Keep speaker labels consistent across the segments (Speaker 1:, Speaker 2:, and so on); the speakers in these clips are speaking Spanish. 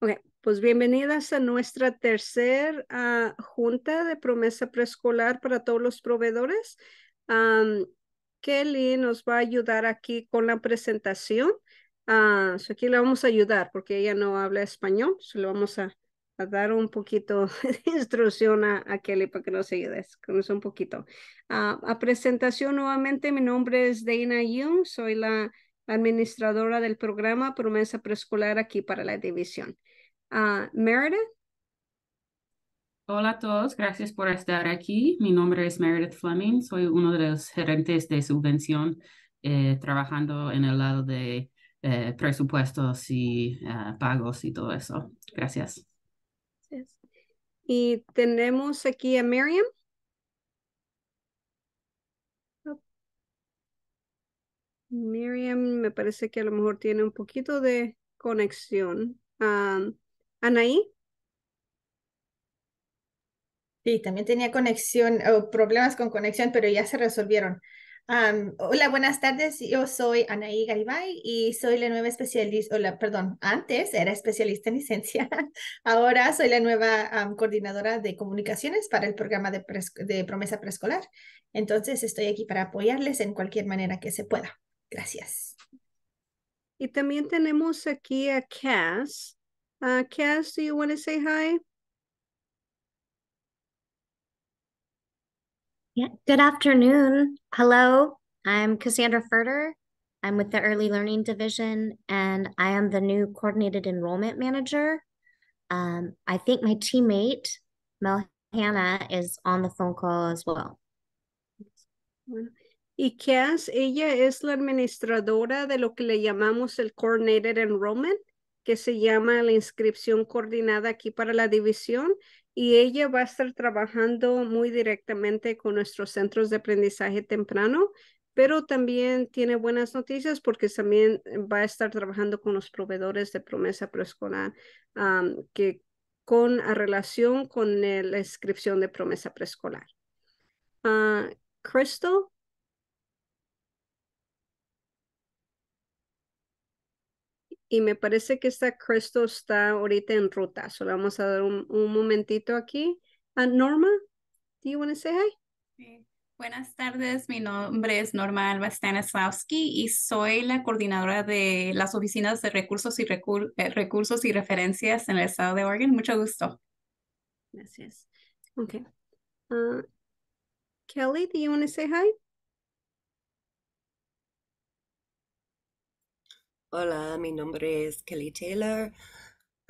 Speaker 1: Okay, pues bienvenidas a nuestra tercera ah, junta de promesa preescolar para todos los proveedores. Kelly nos va a ayudar aquí con la presentación. Ah, aquí la vamos a ayudar porque ella no habla español. So le vamos a, dar un poquito de instrucción a, Kelly para que nos ayude, con un poquito. Ah, a presentación nuevamente, mi nombre es Dana Young, soy la administradora del programa Promesa Preescolar aquí para la división. Ah, Meredith.
Speaker 2: Hola a todos, gracias por estar aquí. Mi nombre es Meredith Fleming, soy uno de los gerentes de subvención eh, trabajando en el lado de eh, presupuestos y eh, pagos y todo eso. Gracias.
Speaker 1: Y tenemos aquí a Miriam. Miriam me parece que a lo mejor tiene un poquito de conexión. Ah, Anaí.
Speaker 3: Sí, también tenía conexión o problemas con conexión, pero ya se resolvieron. hola, buenas tardes. Yo soy Anaí Garibay y soy la nueva especialista, hola, perdón, antes era especialista en licencia. Ahora soy la nueva coordinadora de comunicaciones para el programa de, de promesa preescolar. Entonces estoy aquí para apoyarles en cualquier manera que se pueda. Gracias.
Speaker 1: Y también tenemos aquí a Cass. Uh, Kaz, do you want to say hi?
Speaker 4: Yeah, good afternoon. Hello, I'm Cassandra Furter. I'm with the Early Learning Division and I am the new Coordinated Enrollment Manager. Um, I think my teammate, Mel is on the phone call as well. Bueno. Y
Speaker 1: Cass, ella es la administradora de lo que le llamamos el Coordinated Enrollment. que se llama la inscripción coordinada aquí para la división y ella va a estar trabajando muy directamente con nuestros centros de aprendizaje temprano, pero también tiene buenas noticias porque también va a estar trabajando con los proveedores de promesa preescolar que con relación con la inscripción de promesa preescolar. Ah, Crystal, y me parece que esta Cresto está ahorita en ruta. Solo vamos a dar un, momentito aquí. a ah, Norma, do you want to say hi? Buenas tardes, mi nombre es Norma Alba Stanislavski y soy la coordinadora de las oficinas de recursos y, eh, recursos y referencias en el estado de Oregon. Mucho gusto. Gracias. Okay. Ah, Kelly, do you want to say hi? Hola,
Speaker 3: mi
Speaker 4: nombre es Kelly Taylor.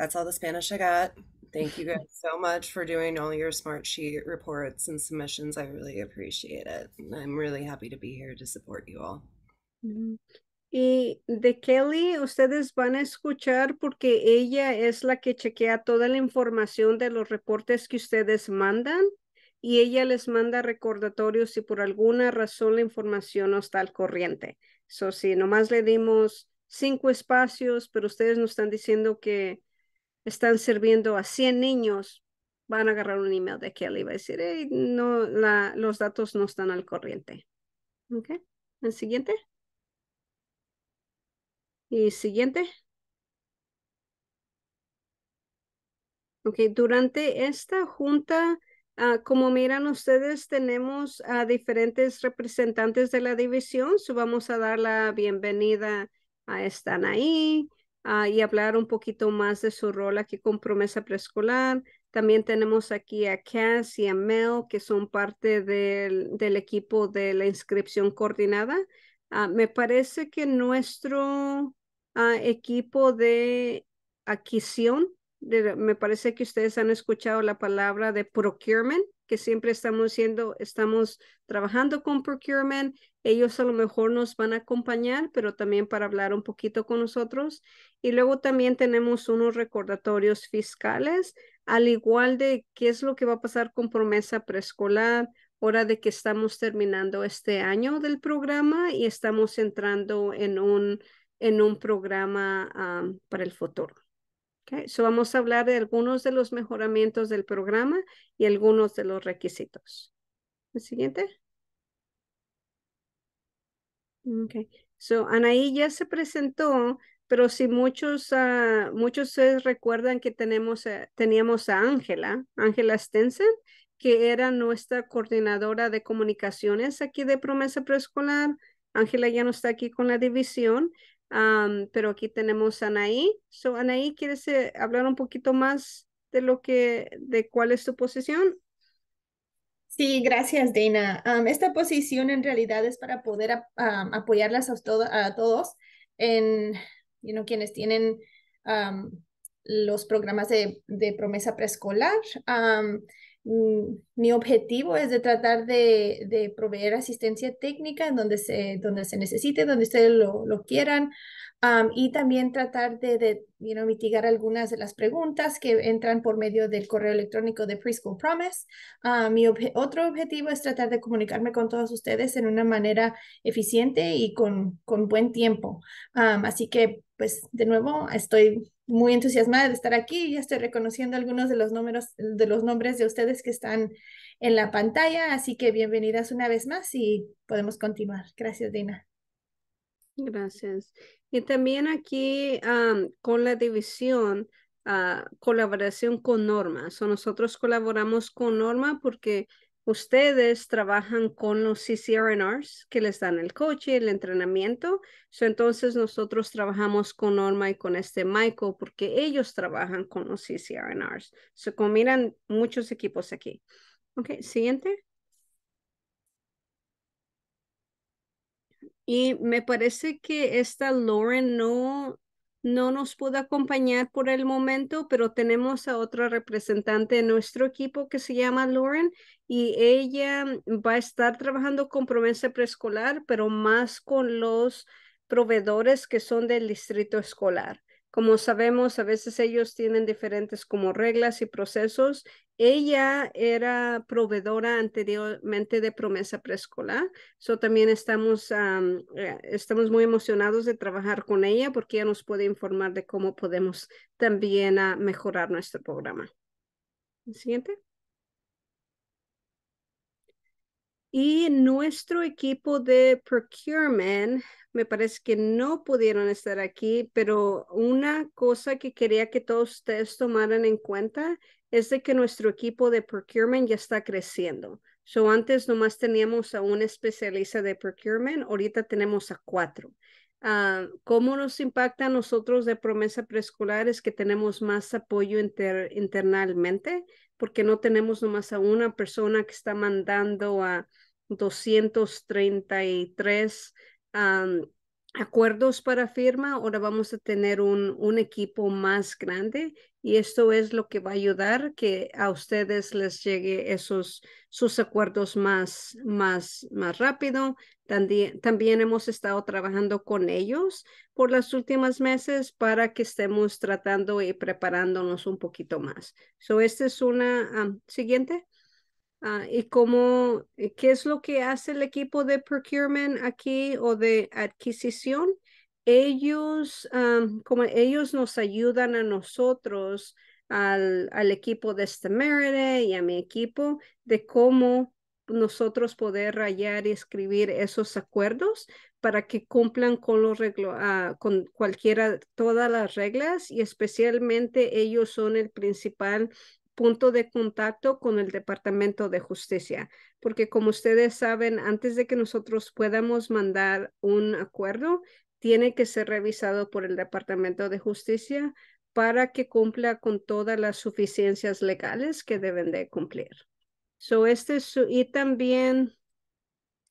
Speaker 4: That's all the Spanish I got. Thank you guys so much for doing all your smart sheet reports and submissions. I really appreciate it. I'm really happy to be here to support you all.
Speaker 1: Mm. Y de Kelly, ustedes van a escuchar porque ella es la que chequea toda la información de los reportes que ustedes mandan y ella les manda recordatorios si por alguna razón la información no está al corriente. So, si nomás le dimos cinco espacios, pero ustedes nos están diciendo que están sirviendo a 100 niños, van a agarrar un email de Kelly y va a decir, no, los datos no están al corriente. ¿Ok? ¿El siguiente? ¿Y siguiente? Ok, durante esta junta, ah, como miran ustedes, tenemos a diferentes representantes de la división. vamos a dar la bienvenida Ah, están ahí ah, y hablar un poquito más de su rol aquí con Promesa Preescolar. También tenemos aquí a Cass y a Mel, que son parte del, equipo de la inscripción coordinada. Ah, me parece que nuestro equipo de adquisición, me parece que ustedes han escuchado la palabra de procurement, que siempre estamos siendo, estamos trabajando con procurement. Ellos a lo mejor nos van a acompañar, pero también para hablar un poquito con nosotros. Y luego también tenemos unos recordatorios fiscales, al igual de qué es lo que va a pasar con promesa preescolar, hora de que estamos terminando este año del programa y estamos entrando en un, en un programa ah, para el futuro so vamos a hablar de algunos de los mejoramientos del programa y algunos de los requisitos. El siguiente. So, Anaí ya se presentó, pero si muchos, ah, muchos se recuerdan que tenemos, eh, teníamos a Ángela, Ángela Stenson, que era nuestra coordinadora de comunicaciones aquí de Promesa Preescolar. Ángela ya no está aquí con la división, pero aquí tenemos a Anaí. So, Anaí, ¿quieres eh, hablar un poquito más de lo que, de cuál es tu posición? Sí, gracias, Dana. esta posición en
Speaker 3: realidad es para poder apoyarlas a, todos en, quienes tienen los programas de, de promesa preescolar. Mm, mi objetivo es de tratar de, proveer asistencia técnica donde se, donde se necesite, donde ustedes lo, quieran, y también tratar de, mitigar algunas de las preguntas que entran por medio del correo electrónico de Preschool Promise. Ah, mi otro objetivo es tratar de comunicarme con todos ustedes en una manera eficiente y con, con buen tiempo. así que, pues, de nuevo, estoy muy entusiasmada de estar aquí. Ya estoy reconociendo algunos de los números, de los nombres de ustedes que están en la pantalla. Así que bienvenidas una vez más y podemos continuar. Gracias, Dina.
Speaker 1: Gracias. Y también aquí con la división, ah, colaboración con Norma. So, nosotros colaboramos con Norma porque ustedes trabajan con los CCRNRs que les dan el coche, el entrenamiento. So, entonces nosotros trabajamos con Norma y con este Michael porque ellos trabajan con los CCRNRs. Se combinan muchos equipos aquí. Ok, siguiente. Y me parece que esta Lauren no no nos pudo acompañar por el momento, pero tenemos a otra representante de nuestro equipo que se llama Lauren y ella va a estar trabajando con promesa preescolar, pero más con los proveedores que son del distrito escolar. Como sabemos, a veces ellos tienen diferentes como reglas y procesos. Ella era proveedora anteriormente de promesa preescolar. So también estamos, eh, estamos muy emocionados de trabajar con ella porque ella nos puede informar de cómo podemos también ah, mejorar nuestro programa. Siguiente. Y nuestro equipo de procurement, me parece que no pudieron estar aquí, pero una cosa que quería que todos ustedes tomaran en cuenta es de que nuestro equipo de procurement ya está creciendo. yo antes nomás teníamos a un especialista de procurement, ahorita tenemos a cuatro. Ah, ¿Cómo nos impacta a nosotros de promesa preescolar? Es que tenemos más apoyo internamente porque no tenemos nomás a una persona que está mandando a 233 acuerdos para firma. Ahora vamos a tener un, un, equipo más grande y esto es lo que va a ayudar que a ustedes les llegue esos sus acuerdos más, más, más rápido. También, también hemos estado trabajando con ellos por los últimos meses para que estemos tratando y preparándonos un poquito más. So, esta es una siguiente. Ah, ¿Y cómo, eh, qué es lo que hace el equipo de procurement aquí o de adquisición? Ellos, como ellos nos ayudan a nosotros, al, al equipo de Stemerite y a mi equipo, de cómo nosotros poder rayar y escribir esos acuerdos para que cumplan con los regla ah, con cualquiera, todas las reglas y especialmente ellos son el principal punto de contacto con el Departamento de Justicia, porque como ustedes saben, antes de que nosotros podamos mandar un acuerdo, tiene que ser revisado por el Departamento de Justicia para que cumpla con todas las suficiencias legales que deben de cumplir. So este es y también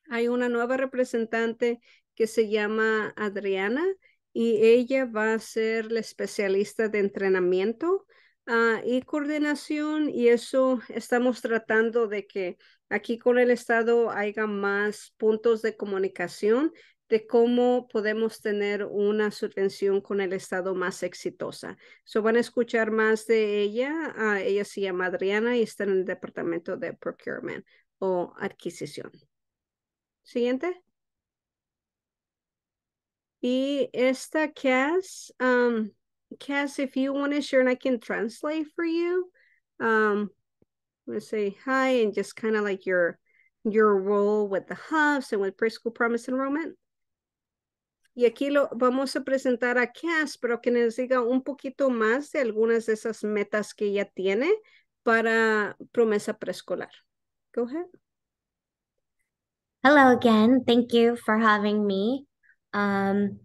Speaker 1: hay una nueva representante que se llama Adriana y ella va a ser la especialista de entrenamiento Ah, y coordinación y eso estamos tratando de que aquí con el Estado haya más puntos de comunicación de cómo podemos tener una subvención con el Estado más exitosa. So van a escuchar más de ella. Ah, ella se llama Adriana y está en el Departamento de Procurement o Adquisición. Siguiente. Y esta CAS um, Cass, if you want to share and I can translate for you, um, let's say hi and just kind of like your your role with the hubs and with preschool promise enrollment. Y aquí lo vamos a presentar a Cass, pero que nos diga un poquito más de algunas de esas metas que ella tiene para promesa preescolar. Go ahead.
Speaker 4: Hello again. Thank you for having me. Um,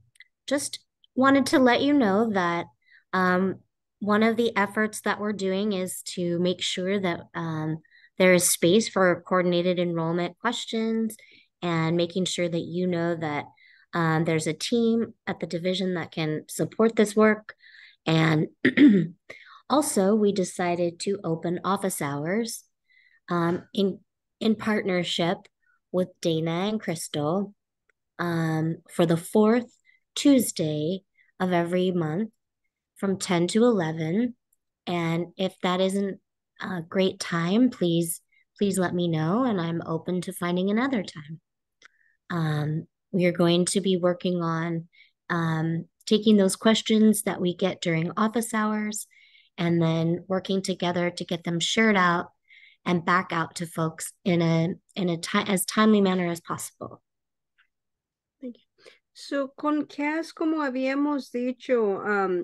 Speaker 4: just wanted to let you know that um, one of the efforts that we're doing is to make sure that um, there is space for coordinated enrollment questions and making sure that you know that um, there's a team at the division that can support this work. And also, we decided to open office hours um, in, in partnership with Dana and Crystal um, for the fourth Tuesday of every month from 10 to 11. And if that isn't a great time, please, please let me know. And I'm open to finding another time. Um, we are going to be working on um, taking those questions that we get during office hours and then working together to get them shared out and back out to folks in a in a time as timely manner as possible
Speaker 1: So, con Cass, como habíamos dicho,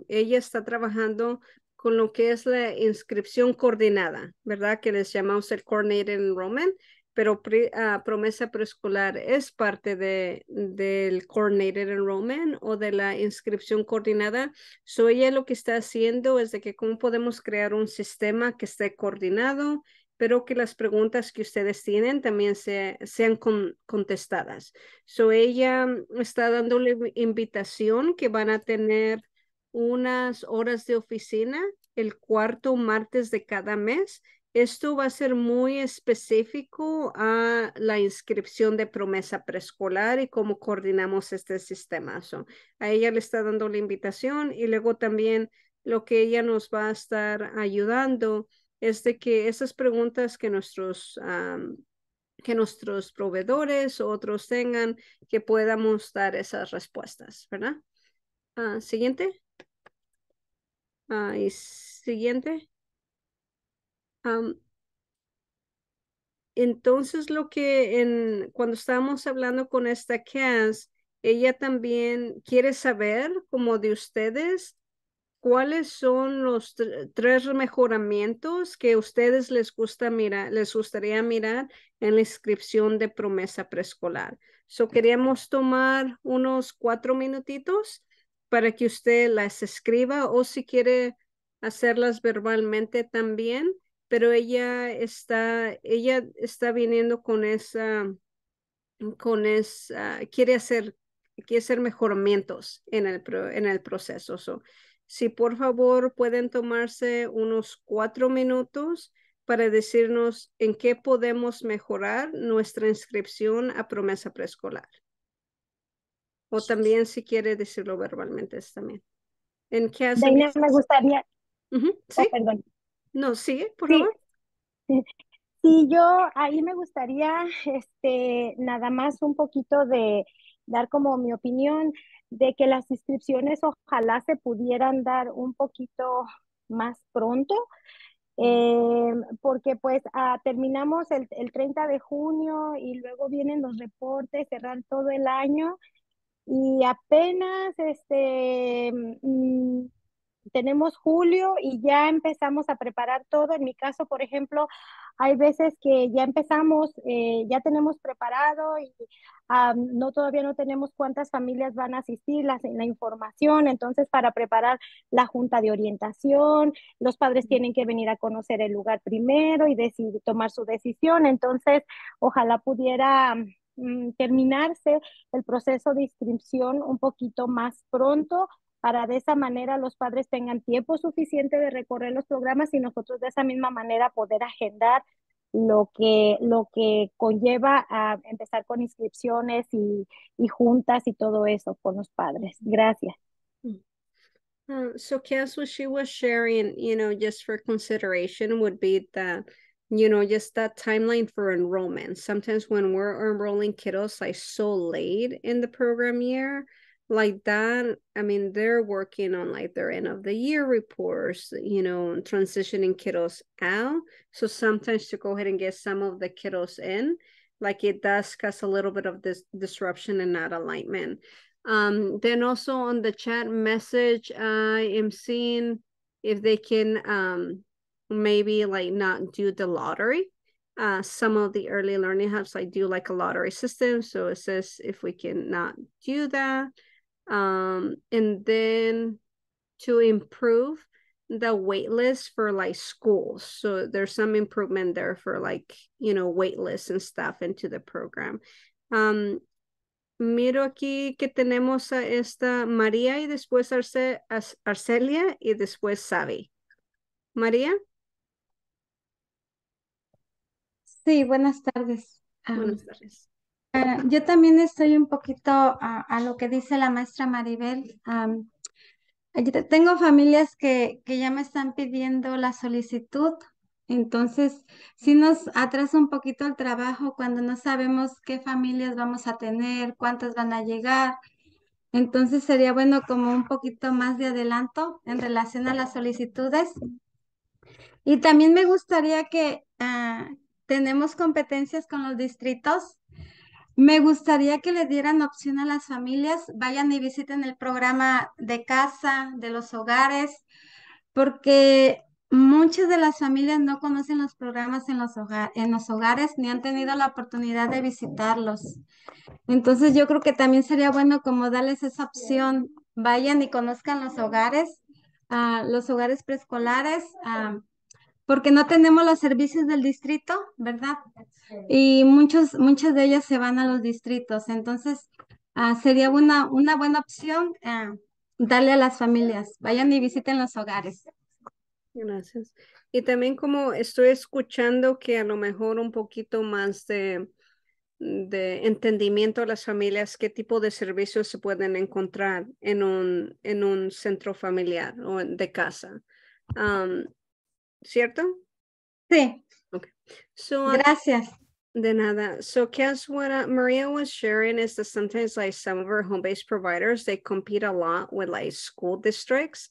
Speaker 1: ella está trabajando con lo que es la inscripción coordinada, ¿verdad? Que les llamamos el Coordinated Enrollment, pero ah, promesa preescolar es parte de, del Coordinated Enrollment o de la inscripción coordinada. So, ella lo que está haciendo es de que cómo podemos crear un sistema que esté coordinado pero que las preguntas que ustedes tienen también se, sean contestadas. So ella está dándole invitación que van a tener unas horas de oficina el cuarto martes de cada mes. Esto va a ser muy específico a la inscripción de promesa preescolar y cómo coordinamos este sistema. a ella le está dando la invitación y luego también lo que ella nos va a estar ayudando es de que esas preguntas que nuestros, que nuestros proveedores o otros tengan, que podamos dar esas respuestas, ¿verdad? Ah, siguiente. Ah, siguiente. entonces lo que en, cuando estábamos hablando con esta Cass, ella también quiere saber como de ustedes ¿cuáles son los tres mejoramientos que ustedes les, gusta mirar, les gustaría mirar en la inscripción de promesa preescolar? So, queríamos tomar unos cuatro minutitos para que usted las escriba o si quiere hacerlas verbalmente también, pero ella está, ella está viniendo con esa, con esa, quiere hacer, quiere hacer mejoramientos en el, en el proceso si por favor pueden tomarse unos cuatro minutos para decirnos en qué podemos mejorar nuestra inscripción a promesa preescolar. O también si quiere decirlo verbalmente también. ¿En qué me gustaría. Oh, sí. perdón. No, sigue, por favor.
Speaker 5: Sí. yo ahí me gustaría este nada más un poquito de dar como mi opinión de que las inscripciones ojalá se pudieran dar un poquito más pronto, eh, porque pues ah, terminamos el, 30 de junio y luego vienen los reportes, cerrar todo el año y apenas este... Mm, tenemos julio y ya empezamos a preparar todo. En mi caso, por ejemplo, hay veces que ya empezamos, eh, ya tenemos preparado y no todavía no tenemos cuántas familias van a asistir, las, la información. Entonces, para preparar la junta de orientación, los padres tienen que venir a conocer el lugar primero y decidir, tomar su decisión. Entonces, ojalá pudiera mm, terminarse el proceso de inscripción un poquito más pronto para de esa manera los padres tengan tiempo suficiente de recorrer los programas y nosotros de esa misma manera poder agendar lo que, lo que conlleva a empezar con inscripciones y, y juntas y todo eso con los padres. Gracias. Mm.
Speaker 1: Um, so Cass, what she was sharing, you know, just for consideration would be that, you know, just that timeline for enrollment. Sometimes when we're enrolling kiddos like so late in the program year, like that i mean they're working on like their end of the year reports you know transitioning kiddos out so sometimes to go ahead and get some of the kiddos in like it does cause a little bit of this disruption and not alignment um then also on the chat message i am seeing if they can um maybe like not do the lottery uh, some of the early learning hubs like do like a lottery system. So it says if we can not do that, um, and then to improve the wait list for like schools so there's some improvement there for like you know wait lists and stuff into the program um, miro aquí que tenemos a esta María y después Arce, Arcelia y después Sabi. María.
Speaker 6: Sí, buenas tardes. Buenas um, tardes. Ah, yo también estoy un poquito a, lo que dice la maestra Maribel. tengo familias que, ya me están pidiendo la solicitud, entonces si nos atrasa un poquito el trabajo cuando no sabemos qué familias vamos a tener, cuántas van a llegar. Entonces sería bueno como un poquito más de adelanto en relación a las solicitudes. Y también me gustaría que ah, tenemos competencias con los distritos. Me gustaría que le dieran opción a las familias, vayan y visiten el programa de casa, de los hogares, porque muchas de las familias no conocen los programas en los, hogares ni han tenido la oportunidad de visitarlos. Entonces yo creo que también sería bueno como darles esa opción, vayan y conozcan los hogares, los hogares preescolares porque no tenemos los servicios del distrito, ¿verdad? Y muchos, muchas de ellas se van a los distritos. Entonces, ah, sería una, una buena opción ah, darle a las familias. Vayan y visiten los hogares.
Speaker 1: Gracias. Y también como estoy escuchando que a lo mejor un poquito más de, de entendimiento a las familias, qué tipo de servicios se pueden encontrar en un, en un centro familiar o de casa. ¿cierto? Sí. Okay. So, uh, Gracias. De nada. So guess what uh, Maria was sharing is that sometimes like some of our home-based providers, they compete a lot with like school districts.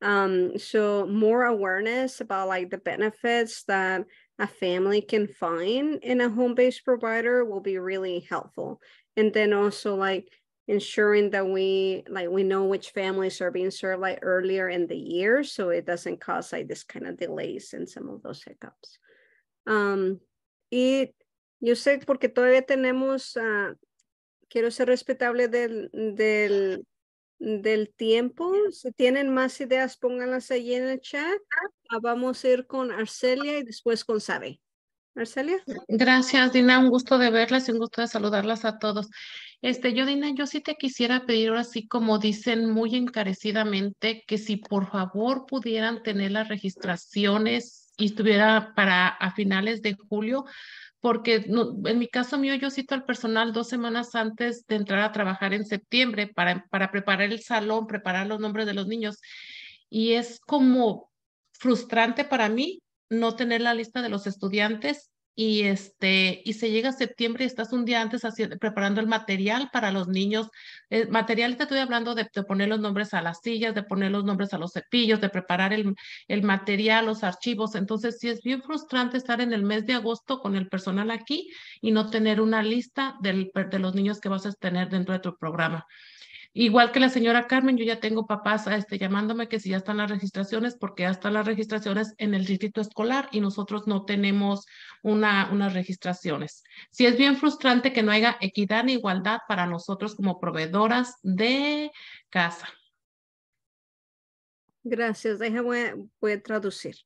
Speaker 1: Um, so more awareness about like the benefits that a family can find in a home-based provider will be really helpful. And then also like ensuring that we like we know which families are being served like earlier in the year so it doesn't cause like this kind of delays and some of those hiccups um, y yo sé porque todavía tenemos uh, quiero ser respetable del, del del tiempo. Si tienen más ideas, pónganlas allí en el chat. Ah, vamos a ir con Arcelia y después con Sabe. Arcelia.
Speaker 7: Gracias, Dina. Un gusto de verlas y un gusto de saludarlas a todos. Este, Yodina, yo sí te quisiera pedir así como dicen muy encarecidamente, que si por favor pudieran tener las registraciones y estuviera para a finales de julio, porque en mi caso mío yo cito al personal dos semanas antes de entrar a trabajar en septiembre para, para preparar el salón, preparar los nombres de los niños. Y es como frustrante para mí no tener la lista de los estudiantes y este y se llega a septiembre y estás un día antes haciendo, preparando el material para los niños. El material te estoy hablando de, poner los nombres a las sillas, de poner los nombres a los cepillos, de preparar el, el, material, los archivos. Entonces sí es bien frustrante estar en el mes de agosto con el personal aquí y no tener una lista de los niños que vas a tener dentro de tu programa. Igual que la señora Carmen, yo ya tengo papás este, llamándome que si ya están las registraciones, porque ya están las registraciones en el distrito escolar y nosotros no tenemos una, unas registraciones. Sí es bien frustrante que no haya equidad ni igualdad para nosotros como proveedoras de casa.
Speaker 1: Gracias, déjame voy traducir.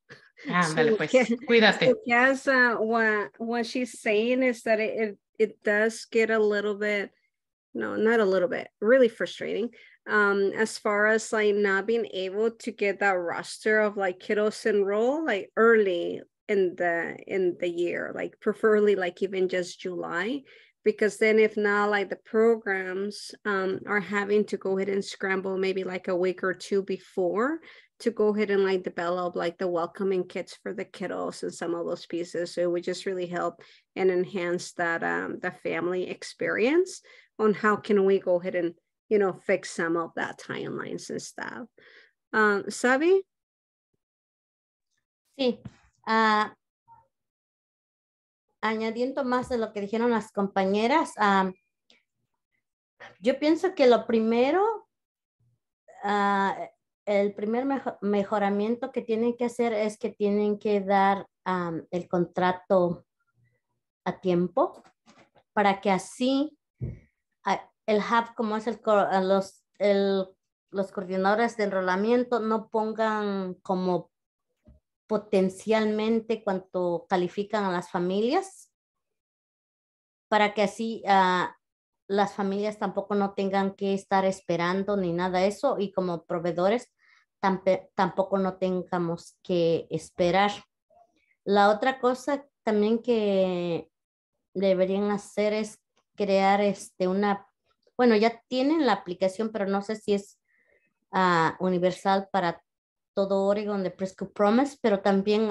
Speaker 1: Ah, pues. Cuídate. what, she's saying is that it does get a little bit no, not a little bit, really frustrating. Um, as far as like not being able to get that roster of like kiddos enroll like early in the in the year, like preferably like even just July, because then if not, like the programs um, are having to go ahead and scramble maybe like a week or two before to go ahead and like develop like the welcoming kits for the kiddos and some of those pieces. So it would just really help and enhance that um, the family experience on how can we go ahead and you know fix some of that timelines and stuff. Um, Sí. Uh,
Speaker 8: añadiendo más de lo que dijeron las compañeras, um, yo pienso que lo primero uh, el primer mejoramiento que tienen que hacer es que tienen que dar el contrato a tiempo para que así el hub, como es el, los, los coordinadores de enrolamiento, no pongan como potencialmente cuanto califican a las familias, para que así las familias tampoco no tengan que estar esperando ni nada de eso y como proveedores tampoco no tengamos que esperar. La otra cosa también que deberían hacer es crear este una, bueno, ya tienen la aplicación, pero no sé si es ah, universal para todo Oregon de Prescott Promise, pero también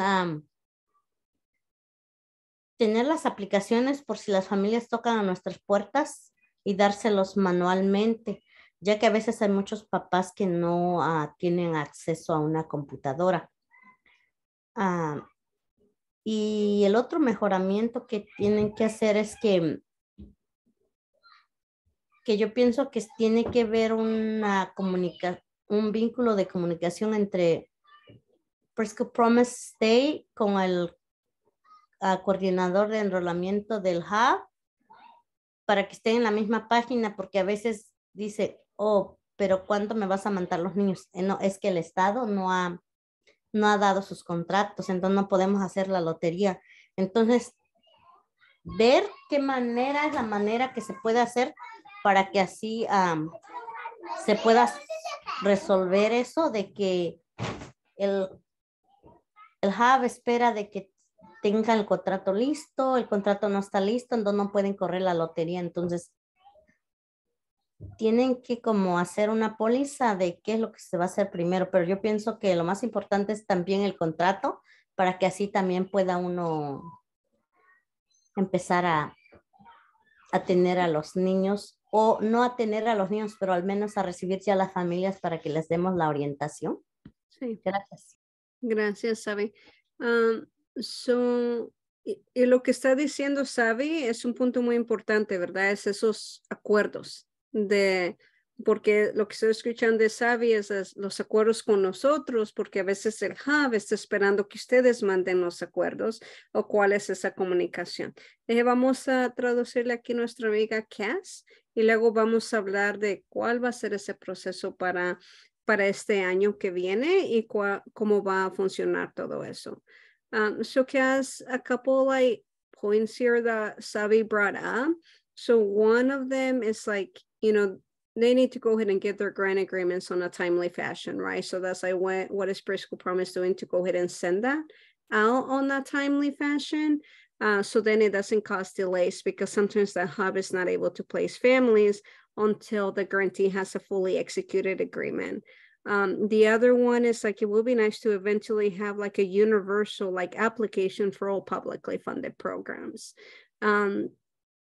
Speaker 8: tener las aplicaciones por si las familias tocan a nuestras puertas y dárselos manualmente ya que a veces hay muchos papás que no ah, tienen acceso a una computadora. Ah, y el otro mejoramiento que tienen que hacer es que, que yo pienso que tiene que ver una un vínculo de comunicación entre Prescott Promise Stay con el ah, coordinador de enrolamiento del hub para que estén en la misma página, porque a veces dice, Oh, pero ¿cuánto me vas a mandar los niños? Eh, no, es que el Estado no ha, no ha dado sus contratos, entonces no podemos hacer la lotería. Entonces, ver qué manera es la manera que se puede hacer para que así se pueda resolver eso de que el, el hub espera de que tenga el contrato listo, el contrato no está listo, entonces no pueden correr la lotería. Entonces, tienen que como hacer una póliza de qué es lo que se va a hacer primero, pero yo pienso que lo más importante es también el contrato para que así también pueda uno empezar a, a tener a los niños o no a tener a los niños, pero al menos a recibir a las familias para que les demos la orientación.
Speaker 1: Sí. Gracias. Gracias, Sabe. Ah, lo que está diciendo Sabi es un punto muy importante, ¿verdad? Es esos acuerdos de, porque lo que estoy escuchando de Savi es los acuerdos con nosotros, porque a veces el hub está esperando que ustedes manden los acuerdos o cuál es esa comunicación. Eh, vamos a traducirle aquí a nuestra amiga Cass y luego vamos a hablar de cuál va a ser ese proceso para, para este año que viene y cómo va a funcionar todo eso. Um, so Cass, a couple like points here that Savi brought up. So one of them is like, you know, they need to go ahead and get their grant agreements on a timely fashion, right? So that's like what, what is Preschool Promise doing to go ahead and send that out on a timely fashion. Uh, so then it doesn't cause delays because sometimes the hub is not able to place families until the grantee has a fully executed agreement. Um, the other one is like it will be nice to eventually have like a universal like application for all publicly funded programs. Um,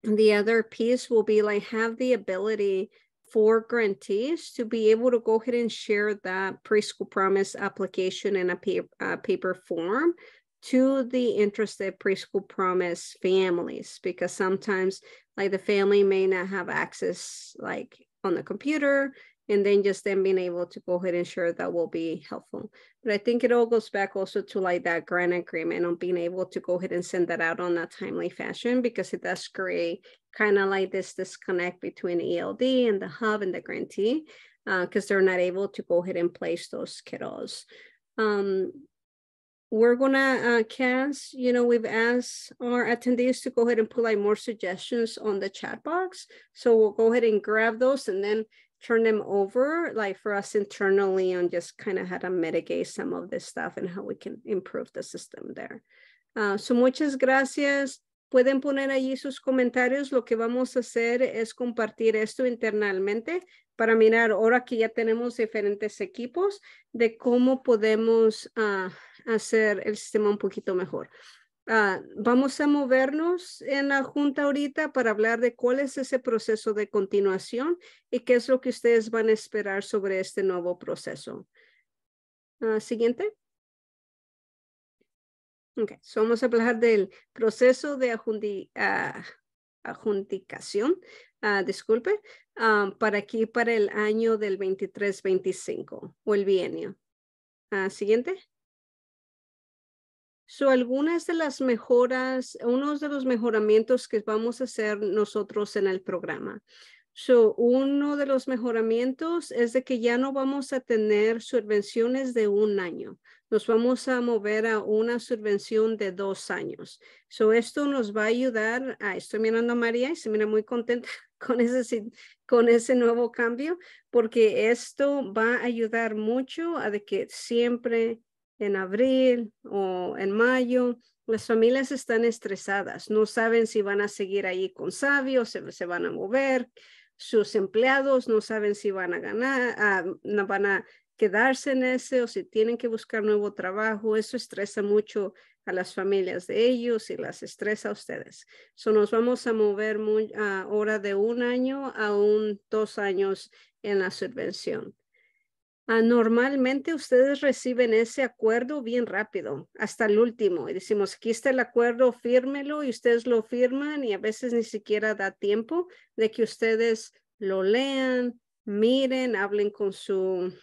Speaker 1: the other piece will be like have the ability for grantees to be able to go ahead and share that preschool promise application in a paper, uh, paper form to the interested preschool promise families because sometimes like the family may not have access like on the computer and then just then being able to go ahead and share that will be helpful. But I think it all goes back also to like that grant agreement on being able to go ahead and send that out on a timely fashion because it does create kind of like this disconnect between ELD and the hub and the grantee because uh, they're not able to go ahead and place those kiddos. Um, we're gonna uh, cast, you know, we've asked our attendees to go ahead and put like more suggestions on the chat box. So we'll go ahead and grab those and then turn them over like for us internally on just kind of how to mitigate some of this stuff and how we can improve the system there. Ah, so muchas gracias. Pueden poner allí sus comentarios. Lo que vamos a hacer es compartir esto internamente para mirar ahora que ya tenemos diferentes equipos de cómo podemos ah, hacer el sistema un poquito mejor. Ah, vamos a movernos en la junta ahorita para hablar de cuál es ese proceso de continuación y qué es lo que ustedes van a esperar sobre este nuevo proceso. Ah, siguiente. Okay, vamos a hablar del proceso de ah, adjudicación, disculpe, para aquí, para el año del 23-25 o el bienio. siguiente. So, algunas de las mejoras, unos de los mejoramientos que vamos a hacer nosotros en el programa. So, uno de los mejoramientos es de que ya no vamos a tener subvenciones de un año. Nos vamos a mover a una subvención de dos años. So, esto nos va a ayudar. a ah, estoy mirando a María y se mira muy contenta con ese, con ese nuevo cambio, porque esto va a ayudar mucho a de que siempre en abril o en mayo, las familias están estresadas, no saben si van a seguir ahí con sabios, se, van a mover, sus empleados no saben si van a ganar, ah, no van a quedarse en ese o si tienen que buscar nuevo trabajo. Eso estresa mucho a las familias de ellos y las estresa a ustedes. So nos vamos a mover muy, ah, ahora de un año a un dos años en la subvención normalmente ustedes reciben ese acuerdo bien rápido, hasta el último. Y decimos, aquí está el acuerdo, fírmelo y ustedes lo firman y a veces ni siquiera da tiempo de que ustedes lo lean, miren, hablen con, su,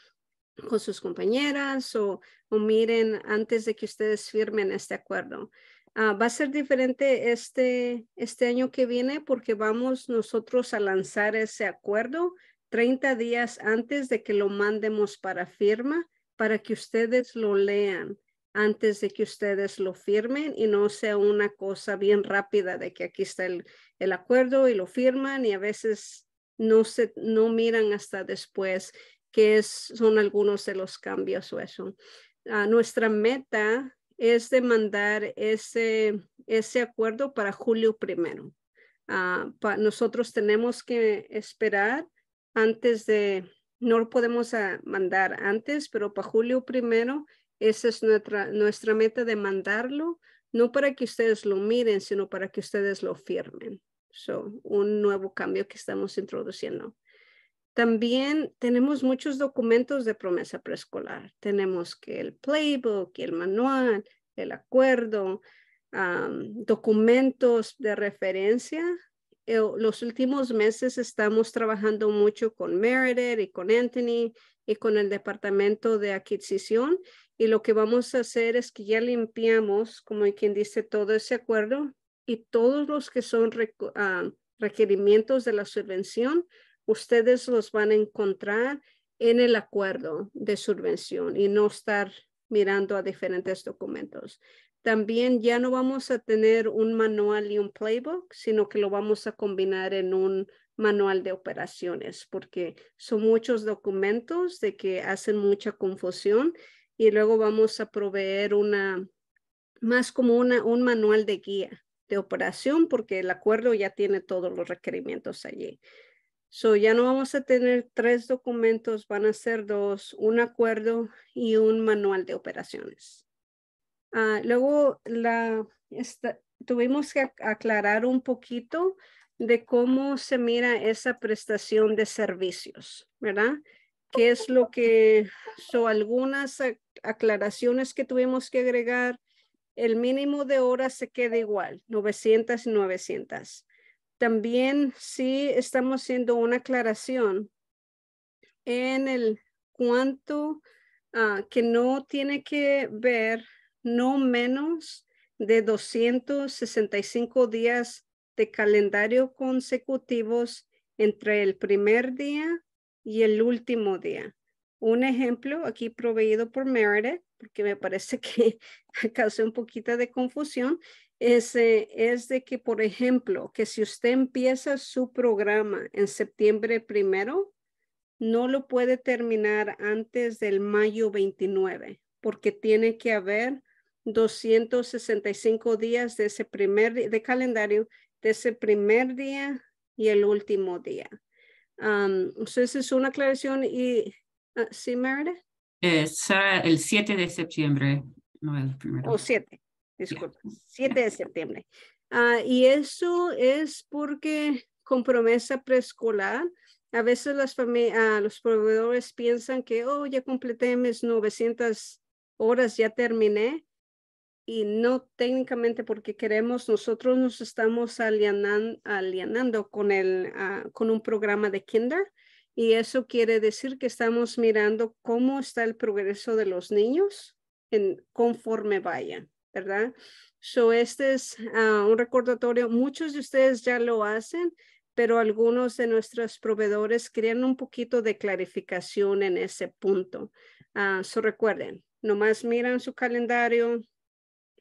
Speaker 1: con sus compañeras o, o miren antes de que ustedes firmen este acuerdo. Ah, va a ser diferente este, este año que viene porque vamos nosotros a lanzar ese acuerdo 30 días antes de que lo mandemos para firma para que ustedes lo lean antes de que ustedes lo firmen y no sea una cosa bien rápida de que aquí está el, el acuerdo y lo firman y a veces no, se, no miran hasta después que es, son algunos de los cambios o eso. Ah, nuestra meta es de mandar ese, ese acuerdo para julio primero. Ah, nosotros tenemos que esperar antes de, no lo podemos ah, mandar antes, pero para julio primero, esa es nuestra, nuestra meta de mandarlo, no para que ustedes lo miren, sino para que ustedes lo firmen. So, un nuevo cambio que estamos introduciendo. También tenemos muchos documentos de promesa preescolar. Tenemos que el playbook, el manual, el acuerdo, documentos de referencia los últimos meses estamos trabajando mucho con Meredith y con Anthony y con el departamento de adquisición y lo que vamos a hacer es que ya limpiamos, como quien dice, todo ese acuerdo y todos los que son ah, requerimientos de la subvención, ustedes los van a encontrar en el acuerdo de subvención y no estar mirando a diferentes documentos. También ya no vamos a tener un manual y un playbook, sino que lo vamos a combinar en un manual de operaciones, porque son muchos documentos de que hacen mucha confusión y luego vamos a proveer una, más como una, un manual de guía de operación, porque el acuerdo ya tiene todos los requerimientos allí. So ya no vamos a tener tres documentos, van a ser dos, un acuerdo y un manual de operaciones. Ah, luego la, tuvimos que aclarar un poquito de cómo se mira esa prestación de servicios, ¿verdad? ¿Qué es lo que son algunas aclaraciones que tuvimos que agregar? El mínimo de horas se queda igual, 900 y 900. También sí estamos haciendo una aclaración en el cuánto ah, que no tiene que ver no menos de 265 días de calendario consecutivos entre el primer día y el último día. Un ejemplo aquí proveído por Meredith, porque me parece que causó un poquito de confusión, es, eh, es de que, por ejemplo, que si usted empieza su programa en septiembre primero, no lo puede terminar antes del mayo 29, porque tiene que haber 265 días de ese primer de calendario, de ese primer día y el último día. Um, entonces es una aclaración y, ah, ¿sí, Meredith?
Speaker 2: Es eh, el 7 de septiembre, no el primero. O
Speaker 1: 7, disculpe, 7 de septiembre. Ah, y eso es porque con promesa preescolar, a veces las ah, los proveedores piensan que, oh, ya completé mis 900 horas, ya terminé, y no técnicamente porque queremos, nosotros nos estamos alienan, alienando con, el, ah, con un programa de kinder y eso quiere decir que estamos mirando cómo está el progreso de los niños en, conforme vayan, ¿verdad? So, este es ah, un recordatorio. Muchos de ustedes ya lo hacen, pero algunos de nuestros proveedores querían un poquito de clarificación en ese punto. Ah, so, recuerden, nomás miran su calendario,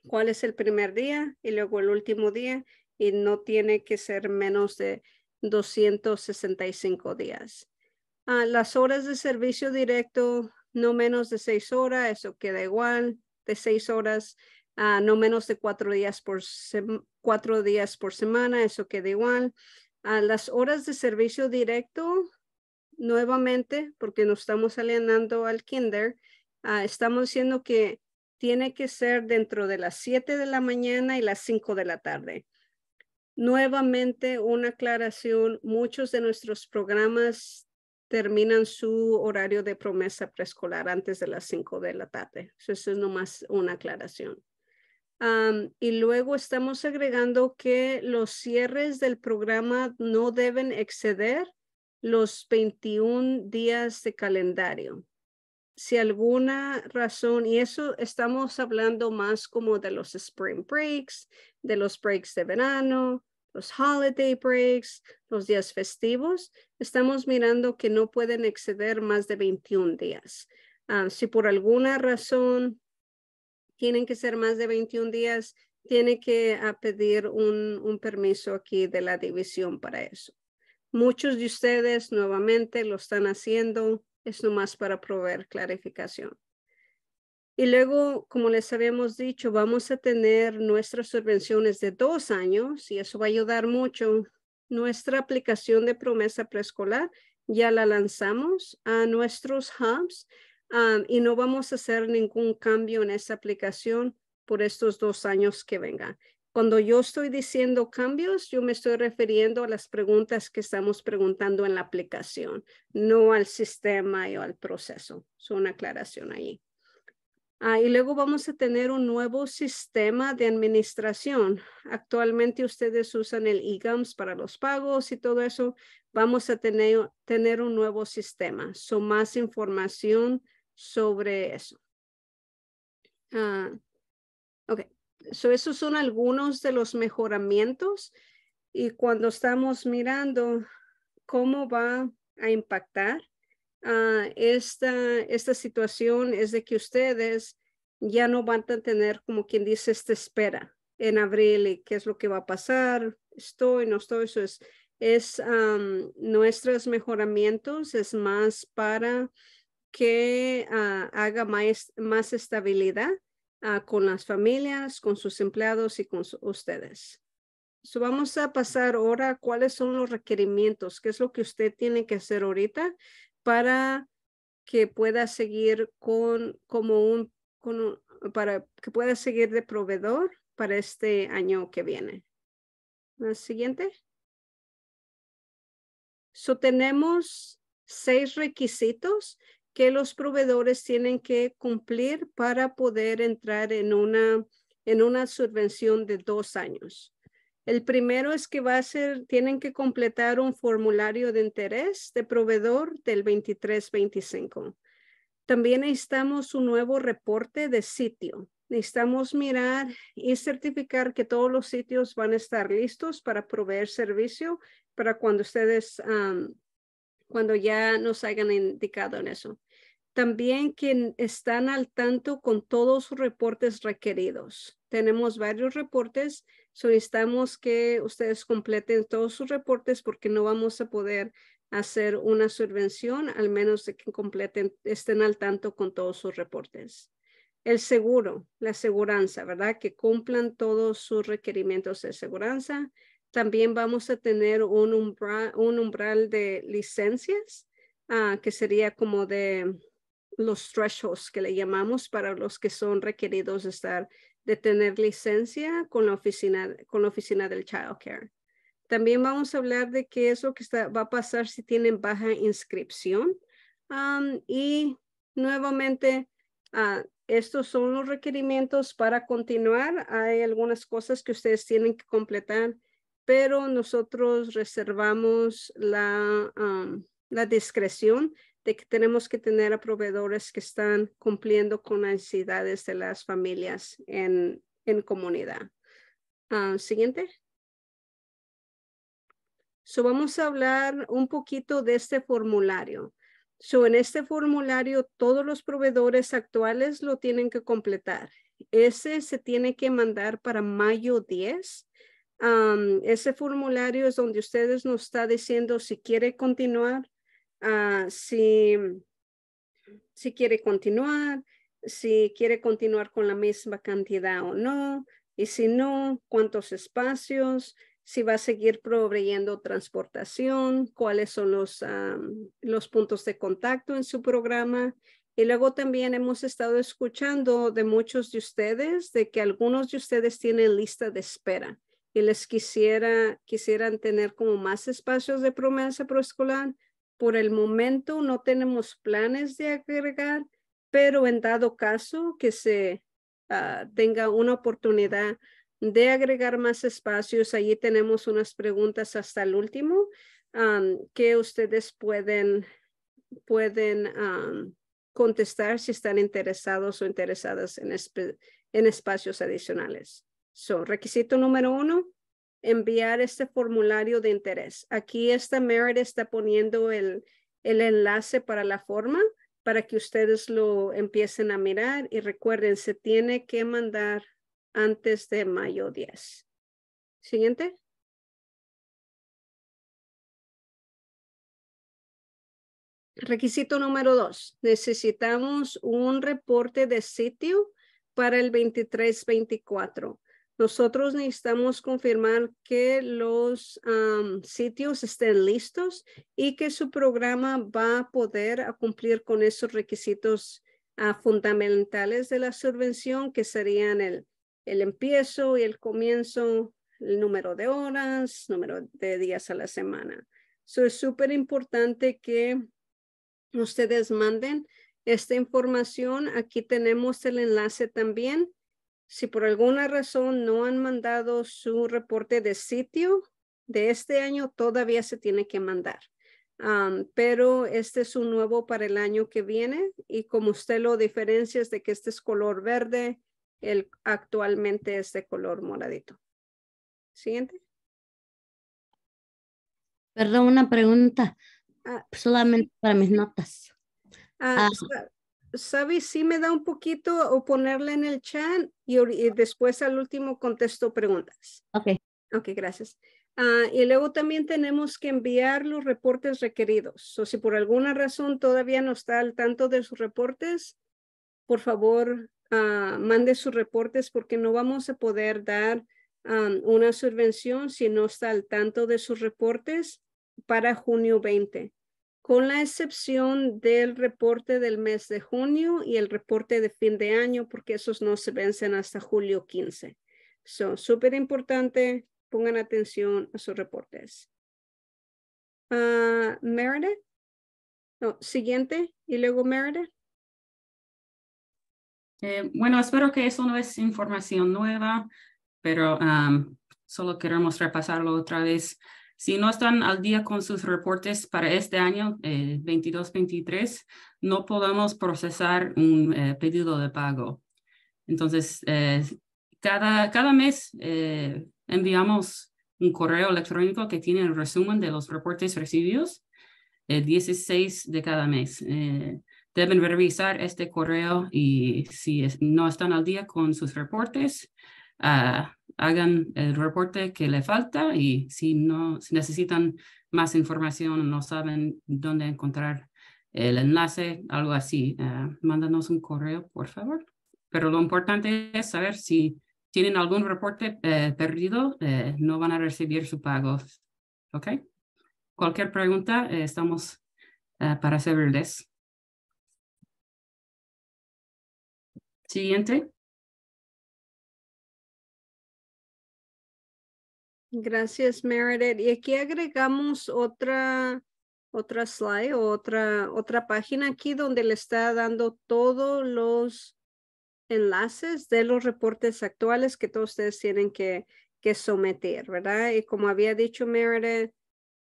Speaker 1: cuál es el primer día y luego el último día y no tiene que ser menos de 265 días. Ah, las horas de servicio directo, no menos de seis horas, eso queda igual, de seis horas, no menos de cuatro días, por cuatro días por semana, eso queda igual. Ah, las horas de servicio directo, nuevamente, porque nos estamos alienando al kinder, ah, estamos diciendo que tiene que ser dentro de las 7 de la mañana y las 5 de la tarde. Nuevamente, una aclaración, muchos de nuestros programas terminan su horario de promesa preescolar antes de las 5 de la tarde. Eso, es nomás una aclaración. y luego estamos agregando que los cierres del programa no deben exceder los 21 días de calendario si alguna razón, y eso estamos hablando más como de los spring breaks, de los breaks de verano, los holiday breaks, los días festivos, estamos mirando que no pueden exceder más de 21 días. Ah, si por alguna razón tienen que ser más de 21 días, tiene que ah, pedir un permiso aquí de la división para eso. Muchos de ustedes nuevamente lo están haciendo es nomás para proveer clarificación. Y luego, como les habíamos dicho, vamos a tener nuestras subvenciones de dos años y eso va a ayudar mucho. Nuestra aplicación de promesa preescolar ya la lanzamos a nuestros hubs ah, y no vamos a hacer ningún cambio en esa aplicación por estos dos años que vengan. Cuando yo estoy diciendo cambios, yo me estoy refiriendo a las preguntas que estamos preguntando en la aplicación, no al sistema o al proceso. Es una aclaración ahí. Ah, y luego vamos a tener un nuevo sistema de administración. Actualmente ustedes usan el eGAMS para los pagos y todo eso. Vamos a tener, tener un nuevo sistema. Son más información sobre eso. Ah, ok esos son algunos de los mejoramientos y cuando estamos mirando cómo va a impactar ah, esta, esta situación es de que ustedes ya no van a tener como quien dice esta espera en abril y qué es lo que va a pasar, estoy, no estoy, eso es, es nuestros mejoramientos, es más para que ah, haga más, más estabilidad Ah, con las familias, con sus empleados y con ustedes. So vamos a pasar ahora cuáles son los requerimientos, qué es lo que usted tiene que hacer ahorita para que pueda seguir con como un, para que pueda seguir de proveedor para este año que viene. La siguiente. So tenemos seis requisitos que los proveedores tienen que cumplir para poder entrar en una, en una subvención de dos años. El primero es que va a ser, tienen que completar un formulario de interés de proveedor del 23-25. También necesitamos un nuevo reporte de sitio. Necesitamos mirar y certificar que todos los sitios van a estar listos para proveer servicio para cuando ustedes, cuando ya nos hayan indicado en eso. También que están al tanto con todos sus reportes requeridos. Tenemos varios reportes, solicitamos que ustedes completen todos sus reportes porque no vamos a poder hacer una subvención al menos de que completen, estén al tanto con todos sus reportes. El seguro, la aseguranza, ¿verdad? Que cumplan todos sus requerimientos de seguridad. También vamos a tener un umbral, de licencias, ah, que sería como de los thresholds que le llamamos para los que son requeridos de estar de tener licencia con la oficina con la oficina del child care. También vamos a hablar de qué es lo que va a pasar si tienen baja inscripción um, y nuevamente ah, estos son los requerimientos para continuar. Hay algunas cosas que ustedes tienen que completar, pero nosotros reservamos la, um, la discreción de que tenemos que tener a proveedores que están cumpliendo con las necesidades de las familias en, en comunidad. Ah, siguiente. So vamos a hablar un poquito de este formulario. So en este formulario todos los proveedores actuales lo tienen que completar. Ese se tiene que mandar para mayo 10. ese formulario es donde ustedes nos está diciendo si quiere continuar Ah, si, quiere continuar, si quiere continuar con la misma cantidad o no, y si no, cuántos espacios, si va a seguir proveyendo transportación, cuáles son ah, los, puntos de contacto en su programa. Y luego también hemos estado escuchando de muchos de ustedes de que algunos de ustedes tienen lista de espera y les quisiera, quisieran tener como más espacios de promesa proescolar por el momento no tenemos planes de agregar, pero en dado caso que se ah, tenga una oportunidad de agregar más espacios, allí tenemos unas preguntas hasta el último que ustedes pueden, pueden contestar si están interesados o interesadas en, en espacios adicionales. So, requisito número uno, enviar este formulario de interés. Aquí esta Merit está poniendo el, el enlace para la forma para que ustedes lo empiecen a mirar y recuerden, se tiene que mandar antes de mayo 10. Siguiente. Requisito número dos, necesitamos un reporte de sitio para el 23-24. Nosotros necesitamos confirmar que los sitios estén listos y que su programa va a poder cumplir con esos requisitos ah, fundamentales de la subvención, que serían el, el empiezo y el comienzo, el número de horas, número de días a la semana. es súper importante que ustedes manden esta información. Aquí tenemos el enlace también si por alguna razón no han mandado su reporte de sitio de este año, todavía se tiene que mandar. pero este es un nuevo para el año que viene y como usted lo diferencia es de que este es color verde, el actualmente es de color moradito. Siguiente.
Speaker 8: Perdón, una pregunta ah, solamente para mis notas.
Speaker 1: Ah, ah, Sabi, si me da un poquito o ponerla en el chat y, después al último contesto preguntas. Ok. Ok, gracias. Ah, y luego también tenemos que enviar los reportes requeridos. O si por alguna razón todavía no está al tanto de sus reportes, por favor, ah, mande sus reportes porque no vamos a poder dar ah, una subvención si no está al tanto de sus reportes para junio 20 con la excepción del reporte del mes de junio y el reporte de fin de año, porque esos no se vencen hasta julio 15. son súper importante, pongan atención a sus reportes. Ah, Meredith. siguiente y luego Meredith. Eh,
Speaker 2: bueno, espero que eso no es información nueva, pero solo queremos repasarlo otra vez. Si no están al día con sus reportes para este año, 22-23, eh, no podemos procesar un eh, pedido de pago. Entonces, eh, cada, cada mes enviamos un correo electrónico que tiene el resumen de los reportes recibidos, el 16 de cada mes. deben revisar este correo y si no están al día con sus reportes, hagan el reporte que le falta y si no si necesitan más información, no saben dónde encontrar el enlace, algo así, eh, mándanos un correo, por favor. Pero lo importante es saber si tienen algún reporte eh, perdido, eh, no van a recibir su pago. ¿Ok? Cualquier pregunta, estamos
Speaker 5: para servirles.
Speaker 1: Siguiente. Gracias, Meredith. Y aquí agregamos otra, otra slide o otra, otra página aquí donde le está dando todos los enlaces de los reportes actuales que todos ustedes tienen que, que someter, ¿verdad? Y como había dicho Meredith,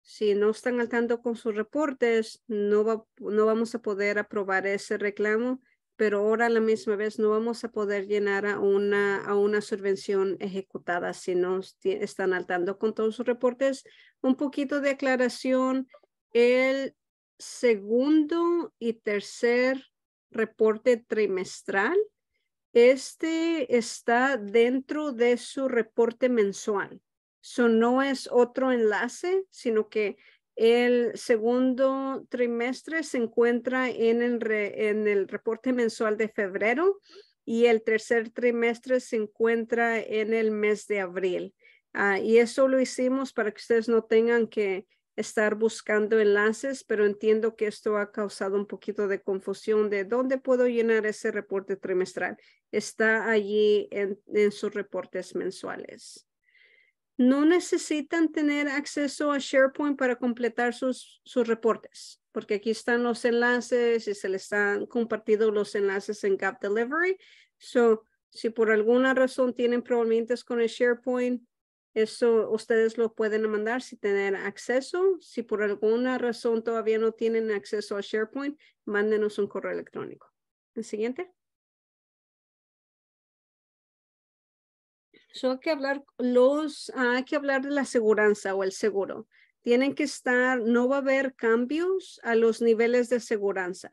Speaker 1: si no están al tanto con sus reportes, no, no vamos a poder aprobar ese reclamo pero ahora a la misma vez no vamos a poder llenar a una, a una subvención ejecutada si no están al tanto con todos sus reportes. Un poquito de aclaración, el segundo y tercer reporte trimestral, este está dentro de su reporte mensual. Eso no es otro enlace, sino que el segundo trimestre se encuentra en el, reporte mensual de febrero y el tercer trimestre se encuentra en el mes de abril. Ah, y eso lo hicimos para que ustedes no tengan que estar buscando enlaces, pero entiendo que esto ha causado un poquito de confusión de dónde puedo llenar ese reporte trimestral. Está allí en sus reportes mensuales no necesitan tener acceso a SharePoint para completar sus, sus reportes, porque aquí están los enlaces y se les han compartido los enlaces en Gap Delivery. So, si por alguna razón tienen problemas con el SharePoint, eso ustedes lo pueden mandar si tener acceso. Si por alguna razón todavía no tienen acceso a SharePoint, mándenos un correo electrónico. El siguiente. hay que hablar, los, ah, hay que hablar de la seguridad o el seguro. Tienen que estar, no va a haber cambios a los niveles de aseguranza.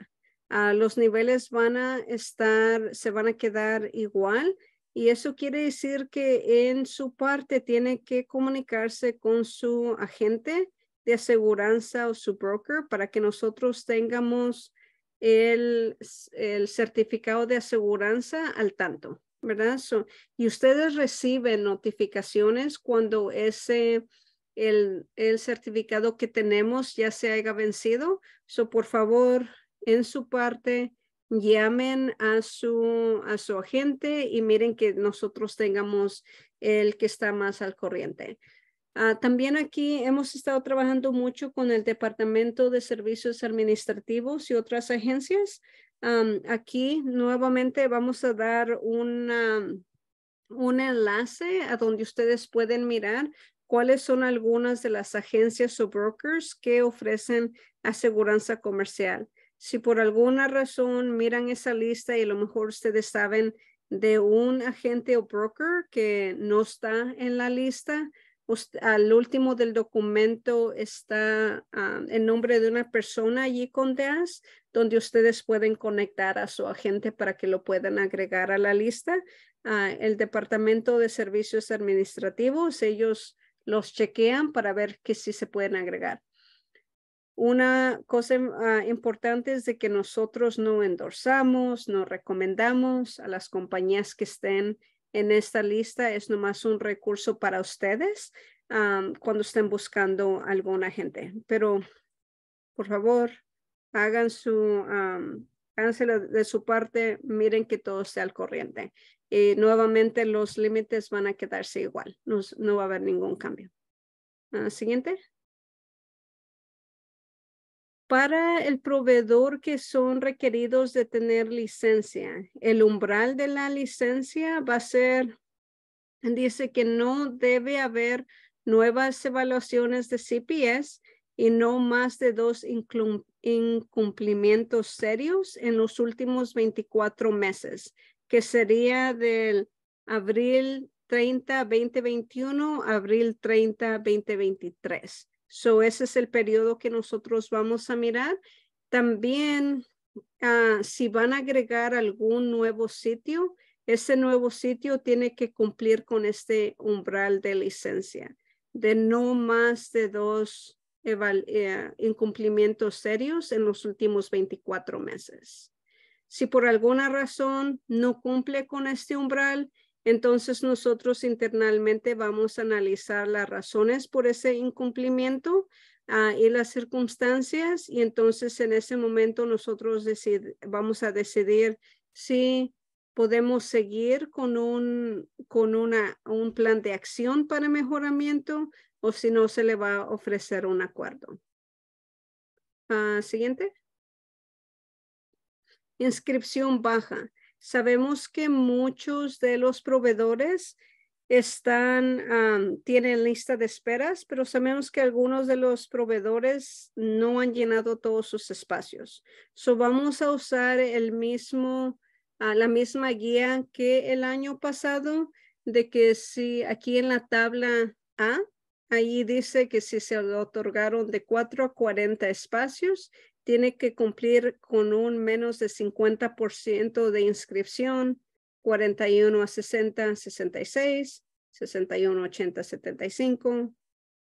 Speaker 1: A ah, los niveles van a estar, se van a quedar igual y eso quiere decir que en su parte tiene que comunicarse con su agente de aseguranza o su broker para que nosotros tengamos el, el certificado de aseguranza al tanto. ¿verdad? y ustedes reciben notificaciones cuando ese, el, el, certificado que tenemos ya se haya vencido. So, por favor, en su parte, llamen a su, a su agente y miren que nosotros tengamos el que está más al corriente. Ah, también aquí hemos estado trabajando mucho con el Departamento de Servicios Administrativos y otras agencias aquí nuevamente vamos a dar un enlace a donde ustedes pueden mirar cuáles son algunas de las agencias o brokers que ofrecen aseguranza comercial. Si por alguna razón miran esa lista y a lo mejor ustedes saben de un agente o broker que no está en la lista, al último del documento está ah, el nombre de una persona allí con DAS, donde ustedes pueden conectar a su agente para que lo puedan agregar a la lista. Ah, el Departamento de Servicios Administrativos, ellos los chequean para ver que sí se pueden agregar. Una cosa ah, importante es de que nosotros no endorsamos, no recomendamos a las compañías que estén en esta lista es nomás un recurso para ustedes cuando estén buscando alguna gente. Pero, por favor, hagan su, um, de su parte, miren que todo esté al corriente. Y eh, nuevamente los límites van a quedarse igual, no, va a haber ningún cambio. Ah, siguiente. Para el proveedor que son requeridos de tener licencia, el umbral de la licencia va a ser, dice que no debe haber nuevas evaluaciones de CPS y no más de dos incumplimientos serios en los últimos 24 meses, que sería del abril 30, 2021, abril 30, 2023. So, ese es el periodo que nosotros vamos a mirar. También, ah, si van a agregar algún nuevo sitio, ese nuevo sitio tiene que cumplir con este umbral de licencia de no más de dos eh, incumplimientos serios en los últimos 24 meses. Si por alguna razón no cumple con este umbral, entonces nosotros internamente vamos a analizar las razones por ese incumplimiento ah, y las circunstancias y entonces en ese momento nosotros vamos a decidir si podemos seguir con, un, plan de acción para mejoramiento o si no se le va a ofrecer un acuerdo. Ah, siguiente. Inscripción baja. Sabemos que muchos de los proveedores están, tienen lista de esperas, pero sabemos que algunos de los proveedores no han llenado todos sus espacios. So vamos a usar el mismo, ah, la misma guía que el año pasado, de que si aquí en la tabla A, ahí dice que si se le otorgaron de 4 a 40 espacios, tiene que cumplir con un menos de 50% de inscripción, 41 a 60, 66, 61 a 80, 75,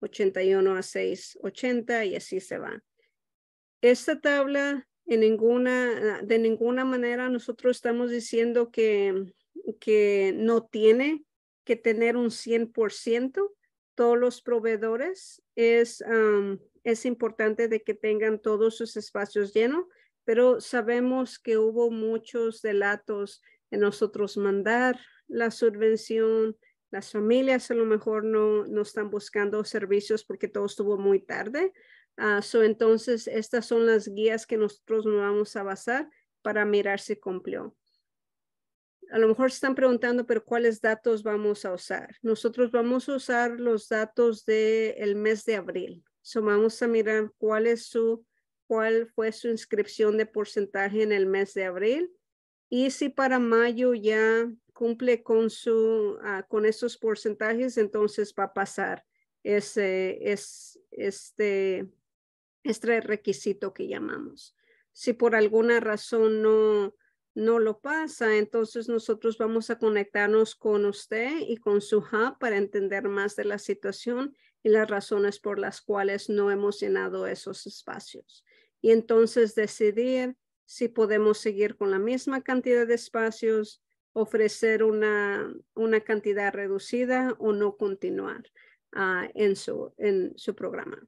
Speaker 1: 81 a 6, 80 y así se va. Esta tabla en ninguna, de ninguna manera nosotros estamos diciendo que, que no tiene que tener un 100% todos los proveedores. Es es importante de que tengan todos sus espacios llenos, pero sabemos que hubo muchos delatos en nosotros mandar la subvención, las familias a lo mejor no, no están buscando servicios porque todo estuvo muy tarde. Ah, entonces, estas son las guías que nosotros nos vamos a basar para mirar si cumplió. A lo mejor se están preguntando, pero ¿cuáles datos vamos a usar? Nosotros vamos a usar los datos del el mes de abril vamos a mirar cuál es su, cuál fue su inscripción de porcentaje en el mes de abril. Y si para mayo ya cumple con su, ah, con esos porcentajes, entonces va a pasar ese, es, este, este requisito que llamamos. Si por alguna razón no, no lo pasa, entonces nosotros vamos a conectarnos con usted y con su hub para entender más de la situación las razones por las cuales no hemos llenado esos espacios. Y entonces decidir si podemos seguir con la misma cantidad de espacios, ofrecer una, cantidad reducida o no continuar ah, en, su, programa.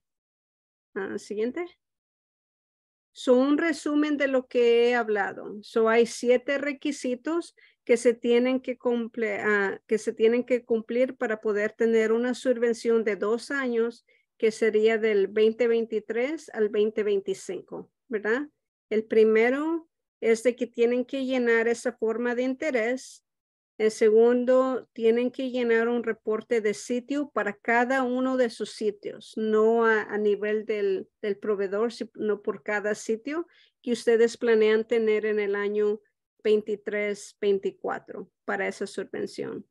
Speaker 1: Ah, siguiente. So, un resumen de lo que he hablado. So, hay siete requisitos Ah, que se tienen que, cumplir para poder tener una subvención de dos años que sería del 2023 al 2025, ¿verdad? El primero es de que tienen que llenar esa forma de interés. El segundo, tienen que llenar un reporte de sitio para cada uno de sus sitios, no a, nivel del, del proveedor, sino por cada sitio que ustedes planean tener en el año 23, 24 para esa subvención.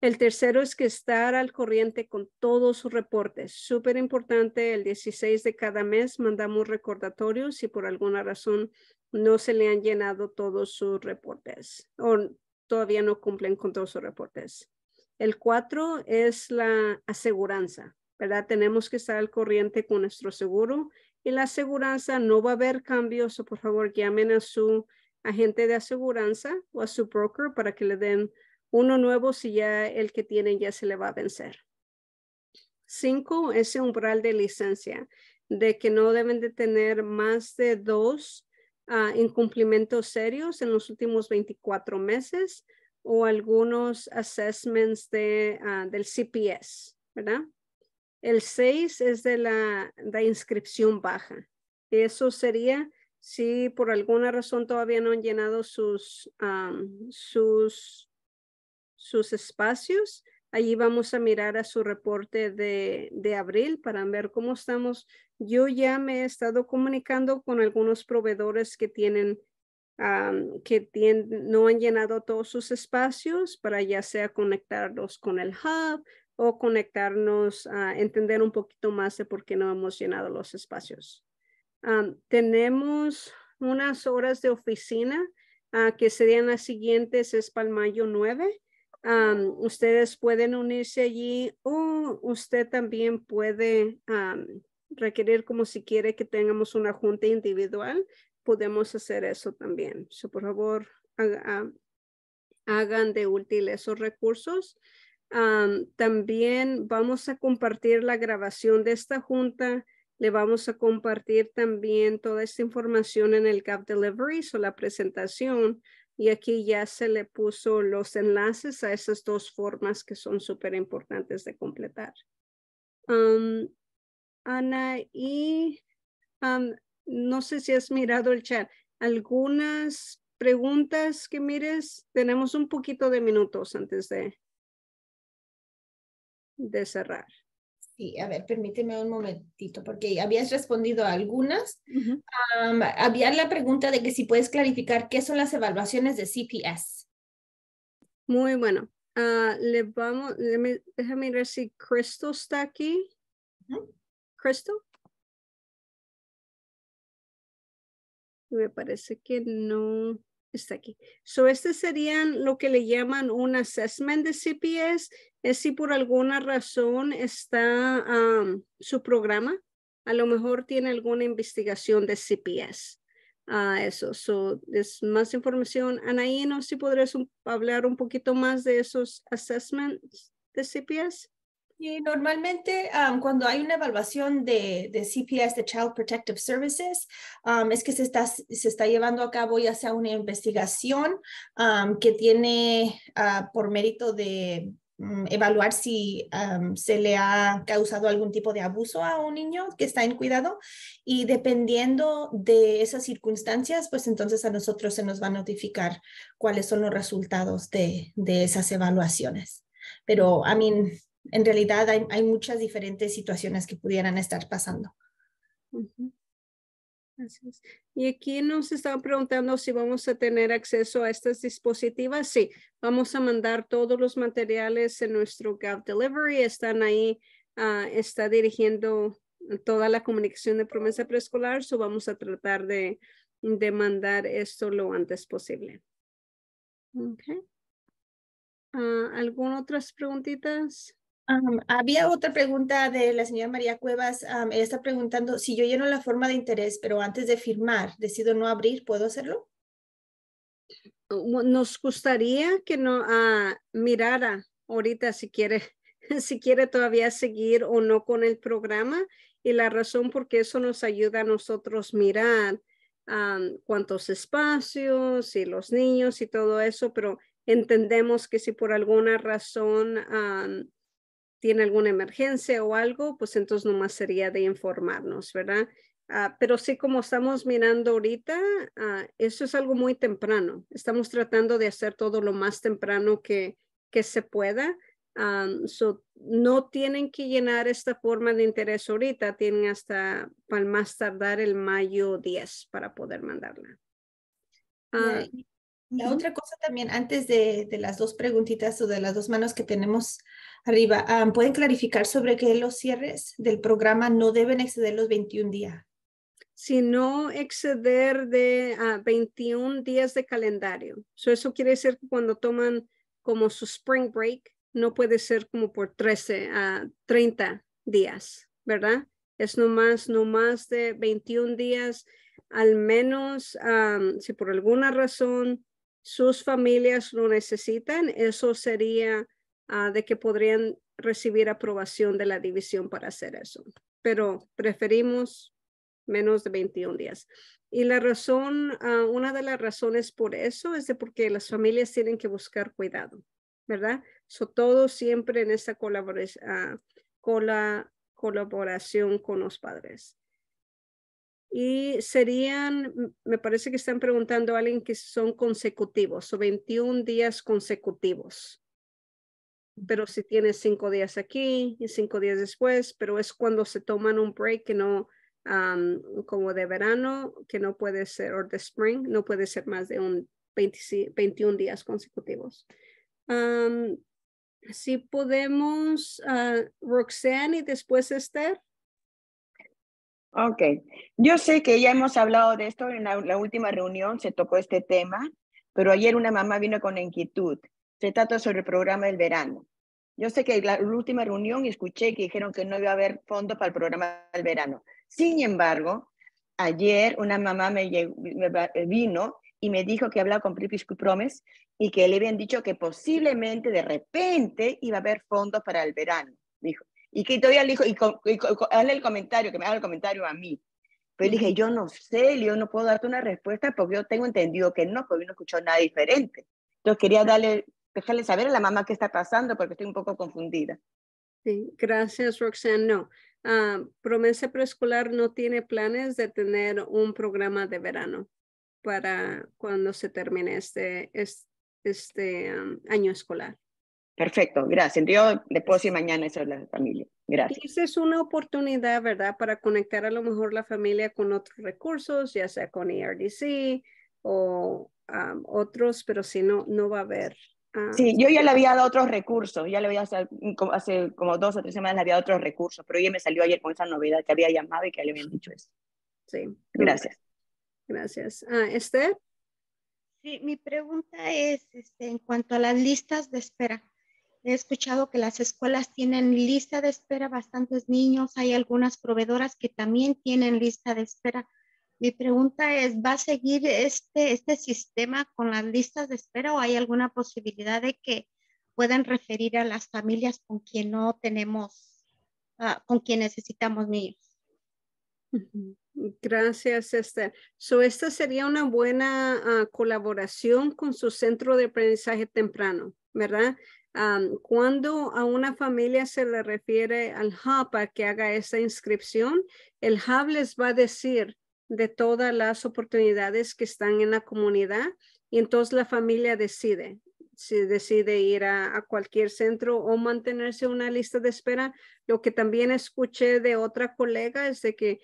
Speaker 1: El tercero es que estar al corriente con todos sus reportes. Súper importante, el 16 de cada mes mandamos recordatorios y por alguna razón no se le han llenado todos sus reportes o todavía no cumplen con todos sus reportes. El cuatro es la aseguranza, ¿verdad? Tenemos que estar al corriente con nuestro seguro y la aseguranza no va a haber cambios, o por favor llamen a su agente de aseguranza o a su broker para que le den uno nuevo si ya el que tienen ya se le va a vencer. Cinco, ese umbral de licencia, de que no deben de tener más de dos ah, incumplimientos serios en los últimos 24 meses o algunos assessments de, ah, del CPS, ¿verdad? El seis es de la, inscripción baja. Eso sería si por alguna razón todavía no han llenado sus, sus, espacios, allí vamos a mirar a su reporte de, abril para ver cómo estamos. Yo ya me he estado comunicando con algunos proveedores que tienen que no han llenado todos sus espacios para ya sea conectarlos con el hub o conectarnos a entender un poquito más de por qué no hemos llenado los espacios tenemos unas horas de oficina ah, que serían las siguientes, es para el mayo 9. ustedes pueden unirse allí o usted también puede requerir como si quiere que tengamos una junta individual. Podemos hacer eso también. por favor, hagan de útil esos recursos. también vamos a compartir la grabación de esta junta le vamos a compartir también toda esta información en el Gap Delivery, o la presentación. Y aquí ya se le puso los enlaces a esas dos formas que son súper importantes de completar. Um, Ana, y um, no sé si has mirado el chat. ¿Algunas preguntas que mires? Tenemos un poquito de minutos antes de, de cerrar. Sí, a ver, permíteme un momentito, porque habías respondido a algunas.
Speaker 3: había la pregunta de que si puedes clarificar qué son las evaluaciones de CPS.
Speaker 1: Muy bueno. Ah, le vamos, déjame, ver si Crystal está aquí. Crystal. Me parece que no está aquí. So, este serían lo que le llaman un assessment de CPS. Es si por alguna razón está su programa, a lo mejor tiene alguna investigación de CPS. Ah, eso, so, es más información. Anaí, no si podrías hablar un poquito más de esos assessments de CPS. Y normalmente cuando hay una evaluación de, de, CPS, de Child Protective Services,
Speaker 3: es que se está, se está llevando a cabo ya sea una investigación que tiene ah, por mérito de mm, evaluar si se le ha causado algún tipo de abuso a un niño que está en cuidado y dependiendo de esas circunstancias, pues entonces a nosotros se nos va a notificar cuáles son los resultados de, de esas evaluaciones. Pero, a mí, en realidad hay, muchas diferentes situaciones que pudieran estar pasando.
Speaker 1: Gracias. Y aquí nos están preguntando si vamos a tener acceso a estas dispositivas. Sí, vamos a mandar todos los materiales en nuestro Gap Delivery. Están ahí, ah, está dirigiendo toda la comunicación de promesa preescolar. So vamos a tratar de, de mandar esto lo antes posible. Okay. Ah, ¿Alguna otras preguntitas? había otra
Speaker 3: pregunta de la señora María Cuevas. ella está preguntando si yo lleno la forma de interés, pero antes de
Speaker 1: firmar decido no abrir, ¿puedo hacerlo? Nos gustaría que no ah, mirara ahorita si quiere, si quiere todavía seguir o no con el programa y la razón porque eso nos ayuda a nosotros mirar cuántos espacios y los niños y todo eso, pero entendemos que si por alguna razón tiene alguna emergencia o algo, pues entonces nomás sería de informarnos, ¿verdad? Ah, pero sí, como estamos mirando ahorita, ah, eso es algo muy temprano. Estamos tratando de hacer todo lo más temprano que, que se pueda. Ah, no tienen que llenar esta forma de interés ahorita, tienen hasta para más tardar el mayo 10 para poder mandarla.
Speaker 3: Uh, la otra cosa también, antes de, las dos preguntitas o de las dos manos que tenemos arriba, ah, ¿pueden clarificar sobre qué los cierres del programa no deben exceder los 21 días?
Speaker 1: Si no exceder de 21 ah, días de calendario. eso quiere decir que cuando toman como su spring break, no puede ser como por 13 a 30 días, ¿verdad? Es no más, no más de 21 días, al menos si por alguna razón sus familias lo necesitan, eso sería ah, de que podrían recibir aprobación de la división para hacer eso. Pero preferimos menos de 21 días. Y la razón, ah, una de las razones por eso es de porque las familias tienen que buscar cuidado, ¿verdad? So, todo siempre en esa ah, colaboración con los padres. Y serían, me parece que están preguntando a alguien que son consecutivos o 21 días consecutivos. Pero si tienes cinco días aquí y cinco días después, pero es cuando se toman un break que no, como de verano, que no puede ser, o de spring, no puede ser más de un 21 días consecutivos. si podemos, ah, Roxanne y
Speaker 9: después Esther. Ok, yo sé que ya hemos hablado de esto en la, última reunión, se tocó este tema, pero ayer una mamá vino con inquietud. Se trata sobre el programa del verano. Yo sé que en la, última reunión escuché que dijeron que no iba a haber fondo para el programa del verano. Sin embargo, ayer una mamá me, eh, vino y me dijo que hablaba con Pripis Promes y que le habían dicho que posiblemente de repente iba a haber fondos para el verano. Dijo, y que todavía le dijo, y, hazle el comentario, que me haga el comentario a mí. Pero le dije, yo no sé, yo no puedo darte una respuesta porque yo tengo entendido que no, porque yo no escuchó nada diferente. Entonces quería darle, dejarle saber a la mamá qué está pasando porque estoy un poco confundida. Sí, gracias
Speaker 1: Roxanne. No, ah, Promesa Preescolar no tiene planes de tener un programa de verano para cuando se termine este, este, año escolar.
Speaker 9: Perfecto, gracias. Yo le puedo decir mañana eso es la familia. Gracias.
Speaker 1: esa es una oportunidad, ¿verdad? Para conectar a lo mejor la familia con otros recursos, ya sea con ERDC o otros, pero si no, no va a haber.
Speaker 9: sí, yo ya le había dado otros recursos, ya le había hace, hace como dos o tres semanas le había dado otros recursos, pero ya me salió ayer con esa novedad que había llamado y que le habían dicho eso. Sí. Gracias.
Speaker 1: Gracias. Ah, Esther. Sí, mi pregunta es este, en cuanto a
Speaker 6: las listas de espera. He escuchado que las escuelas tienen lista de espera bastantes niños. Hay algunas proveedoras que también tienen lista de espera. Mi pregunta es, ¿va a seguir este, este sistema con las listas de espera o hay alguna posibilidad de que puedan referir a las familias con quien no tenemos, ah, con quien necesitamos niños?
Speaker 1: Gracias, Esther. So, esta sería una buena ah, colaboración con su centro de aprendizaje temprano, ¿verdad? cuando a una familia se le refiere al hub que haga esa inscripción, el hub les va a decir de todas las oportunidades que están en la comunidad y entonces la familia decide si decide ir a, a cualquier centro o mantenerse una lista de espera. Lo que también escuché de otra colega es de que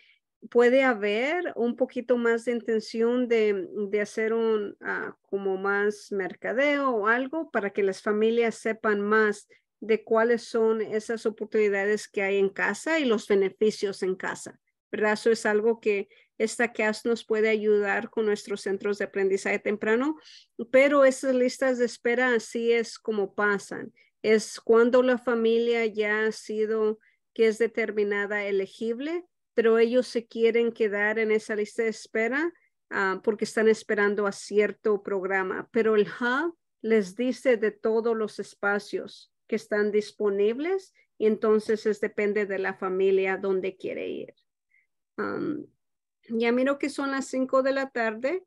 Speaker 1: puede haber un poquito más de intención de, hacer un ah, como más mercadeo o algo para que las familias sepan más de cuáles son esas oportunidades que hay en casa y los beneficios en casa, ¿verdad? Eso es algo que esta CAS nos puede ayudar con nuestros centros de aprendizaje temprano, pero esas listas de espera así es como pasan. Es cuando la familia ya ha sido, que es determinada elegible pero ellos se quieren quedar en esa lista de espera ah, porque están esperando a cierto programa, pero el hub les dice de todos los espacios que están disponibles y entonces es depende de la familia dónde quiere ir. ya miro que son las 5 de la tarde.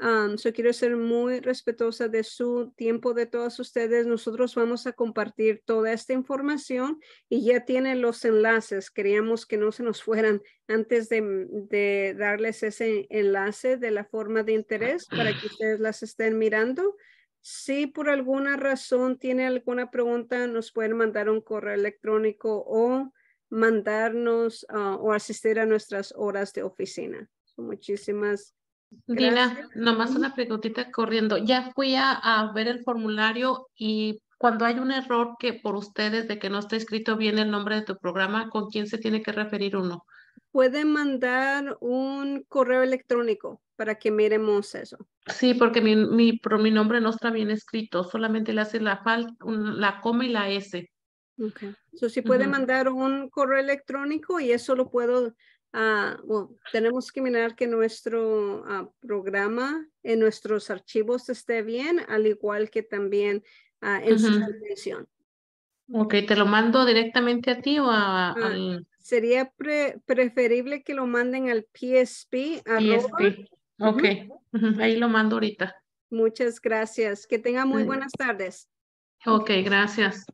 Speaker 1: Um, so quiero ser muy respetuosa de su tiempo de todos ustedes. Nosotros vamos a compartir toda esta información y ya tienen los enlaces. Queríamos que no se nos fueran antes de, mm, de darles ese enlace de la forma de interés para que ustedes las estén mirando. Si por alguna razón tiene alguna pregunta, nos pueden mandar un correo electrónico o mandarnos ah, o asistir a nuestras horas de oficina. So, muchísimas Dina, nomás una
Speaker 7: preguntita corriendo. Ya fui a, ver el formulario y cuando hay un error que por ustedes de que no está escrito bien el nombre de tu programa, ¿con quién se tiene que referir uno?
Speaker 1: Puede mandar un correo electrónico para que miremos eso.
Speaker 7: Sí, porque mi, mi nombre no está bien escrito, solamente le hace la falta, la coma y la S.
Speaker 1: Ok. So, si puede mandar un correo electrónico y eso lo puedo Ah, tenemos que mirar que nuestro ah, programa en nuestros archivos esté bien, al igual que también ah, en su transmisión.
Speaker 7: Ok, ¿te lo mando directamente a ti o a,
Speaker 1: Sería preferible que lo manden al PSP. PSP. Ok,
Speaker 7: ahí lo mando ahorita.
Speaker 1: Muchas gracias. Que tenga muy buenas tardes. Ok, gracias.